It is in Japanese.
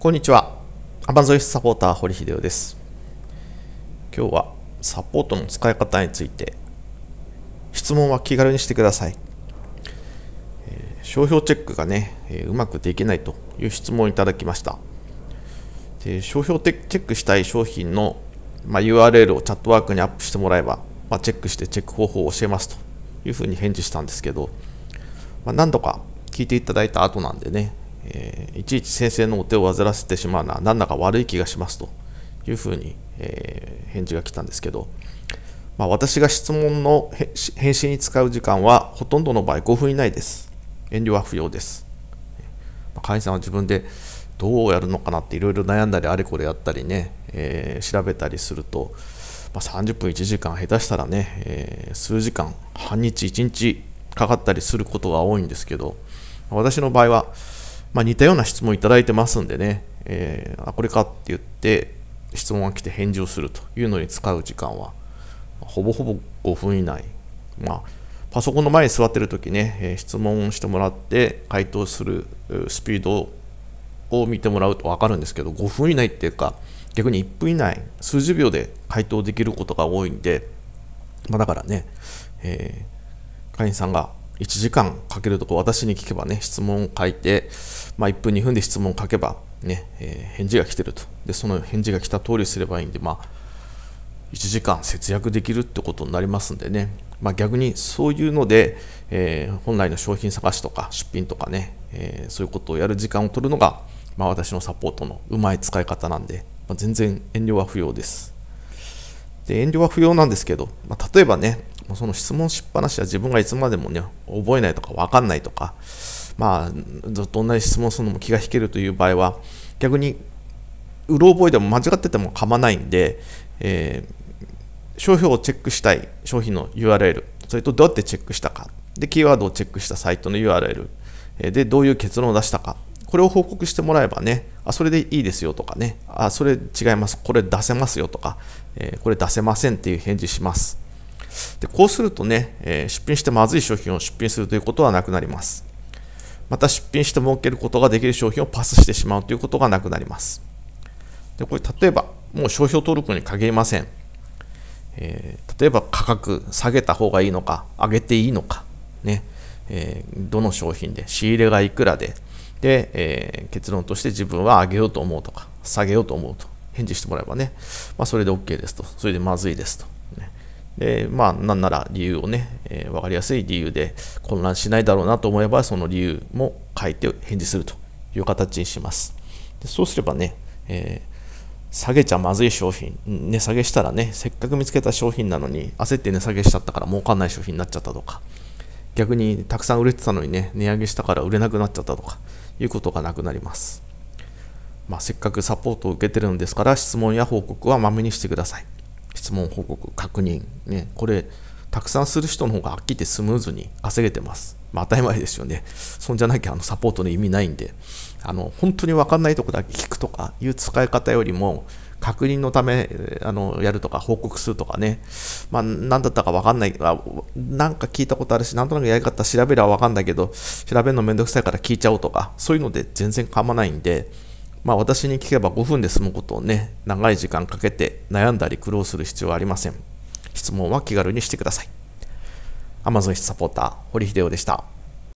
こんにちは。アマゾスサポーター堀秀夫です。今日はサポートの使い方について質問は気軽にしてください。えー、商標チェックがね、えー、うまくできないという質問をいただきました。で商標チェックしたい商品の、まあ、URL をチャットワークにアップしてもらえば、まあ、チェックしてチェック方法を教えますというふうに返事したんですけど、まあ、何度か聞いていただいた後なんでね、えー、いちいち先生のお手を煩わせてしまうのは何だか悪い気がしますというふうに、えー、返事が来たんですけど、まあ、私が質問の返信に使う時間はほとんどの場合5分以内です。遠慮は不要です。まあ、会員さんは自分でどうやるのかなっていろいろ悩んだりあれこれやったりね、えー、調べたりすると、まあ、30分1時間下手したらね、えー、数時間半日1日かかったりすることが多いんですけど私の場合はまあ、似たような質問いただいてますんでね、えー、あこれかって言って質問が来て返事をするというのに使う時間はほぼほぼ5分以内、まあ、パソコンの前に座ってる時ね、えー、質問してもらって回答するスピードを見てもらうと分かるんですけど5分以内っていうか逆に1分以内数十秒で回答できることが多いんで、まあ、だからね、えー、会員さんが1時間かけるとこ私に聞けばね、質問を書いて、まあ、1分2分で質問を書けばね、えー、返事が来てると。で、その返事が来た通りすればいいんで、まあ、1時間節約できるってことになりますんでね、まあ、逆にそういうので、えー、本来の商品探しとか出品とかね、えー、そういうことをやる時間を取るのが、まあ、私のサポートのうまい使い方なんで、まあ、全然遠慮は不要です。で遠慮は不要なんですけど、まあ、例えばね、もうその質問しっぱなしは自分がいつまでもね、覚えないとか分かんないとか、まあ、ずっと同じ質問するのも気が引けるという場合は、逆に、うろ覚えでも間違ってても構わないんで、えー、商標をチェックしたい商品の URL、それとどうやってチェックしたか、で、キーワードをチェックしたサイトの URL、で、どういう結論を出したか、これを報告してもらえばね、あ、それでいいですよとかね、あ、それ違います、これ出せますよとか、えー、これ出せませんっていう返事します。でこうするとね、えー、出品してまずい商品を出品するということはなくなります。また出品して儲けることができる商品をパスしてしまうということがなくなります。でこれ例えば、もう商標登録に限りません。えー、例えば価格下げた方がいいのか、上げていいのか、ねえー、どの商品で、仕入れがいくらで、で、えー、結論として自分は上げようと思うとか、下げようと思うと、返事してもらえばね、まあ、それで OK ですと、それでまずいですと。でまあ、なんなら理由をね、えー、分かりやすい理由で混乱しないだろうなと思えば、その理由も書いて返事するという形にします。でそうすればね、えー、下げちゃまずい商品、値下げしたらね、せっかく見つけた商品なのに、焦って値下げしちゃったから儲かんない商品になっちゃったとか、逆にたくさん売れてたのにね、値上げしたから売れなくなっちゃったとか、いうことがなくなります。まあ、せっかくサポートを受けてるんですから、質問や報告はまめにしてください。質問報告、確認、ね、これ、たくさんする人の方が飽きてスムーズに稼げてます。まあ、当たり前ですよね。そんじゃなきゃあのサポートの意味ないんで、あの本当に分かんないとこだけ聞くとかいう使い方よりも、確認のためあのやるとか、報告するとかね、まあ、何だったか分かんないなんか聞いたことあるし、なんとなくやり方調べれば分かんないけど、調べるのめんどくさいから聞いちゃおうとか、そういうので全然構わないんで、まあ、私に聞けば5分で済むことをね、長い時間かけて悩んだり苦労する必要はありません。質問は気軽にしてください。Amazon サポーター、堀秀夫でした。